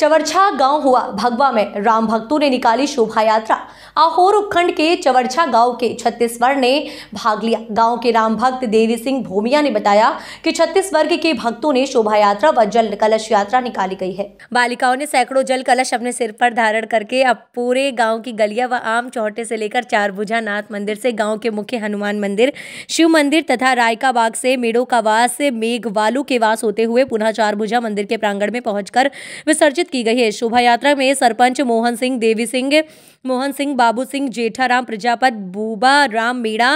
चवरछा गांव हुआ भगवा में राम भक्तों ने निकाली शोभा यात्रा आहोर उपखंड के चवरछा गांव के छत्तीसगढ़ ने भाग लिया गांव के राम भक्त देवी सिंह भोमिया ने बताया कि छत्तीसगढ़ के भक्तों ने शोभा यात्रा व जल कलश यात्रा निकाली गई है बालिकाओं ने सैकड़ों जल कलश अपने सिर पर धारण करके अब पूरे गाँव की गलिया व आम चौहटे से लेकर चारभुजा नाथ मंदिर से गाँव के मुख्य हनुमान मंदिर शिव मंदिर तथा रायका बाग से मेड़ो का वास वालू के वास होते हुए पुनः चारभुजा मंदिर के प्रांगण में पहुंचकर विसर्जित आयोजित की गई है शोभा यात्रा में सरपंच मोहन सिंह देवी सिंह मोहन सिंह बाबू सिंह जेठाराम प्रजापत बूबा राम मीणा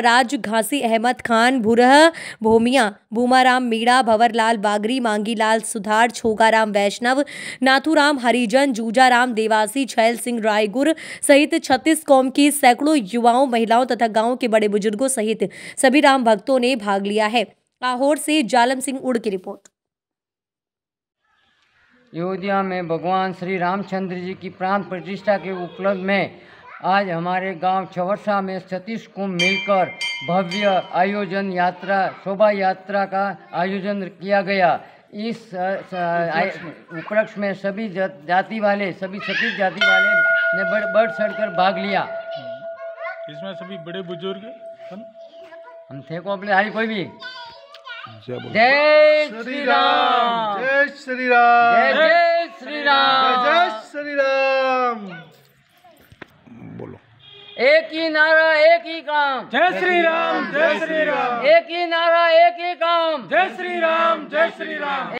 राज घासी अहमद खान भूरह भोमिया भूमाराम मीणा भंवरलाल बागरी मांगीलाल सुधार छोगाराम वैष्णव नाथूराम हरिजन जूजाराम देवासी छैल सिंह रायगुर सहित छत्तीस कौम की सैकड़ों युवाओं महिलाओं तथा गाँव के बड़े बुजुर्गों सहित सभी राम भक्तों ने भाग लिया है आहोर से जालम सिंह उड़ की रिपोर्ट अयोध्या में भगवान श्री रामचंद्र जी की प्राण प्रतिष्ठा के उपलब्ध में आज हमारे गांव छवरसा में सतीश कुंभ मिलकर भव्य आयोजन यात्रा शोभा यात्रा का आयोजन किया गया इस उपलक्ष्य में सभी जाति वाले सभी सतीश जाति वाले ने बढ़ बढ़ चढ़ कर भाग लिया इसमें सभी बड़े बुजुर्ग हम थे को अपने हारी कोई भी जय श्री राम जय श्री राम बोलो एक ही नारा एक ही काम जय श्री राम जय श्री राम एक ही नारा एक ही काम जय श्री राम जय श्री राम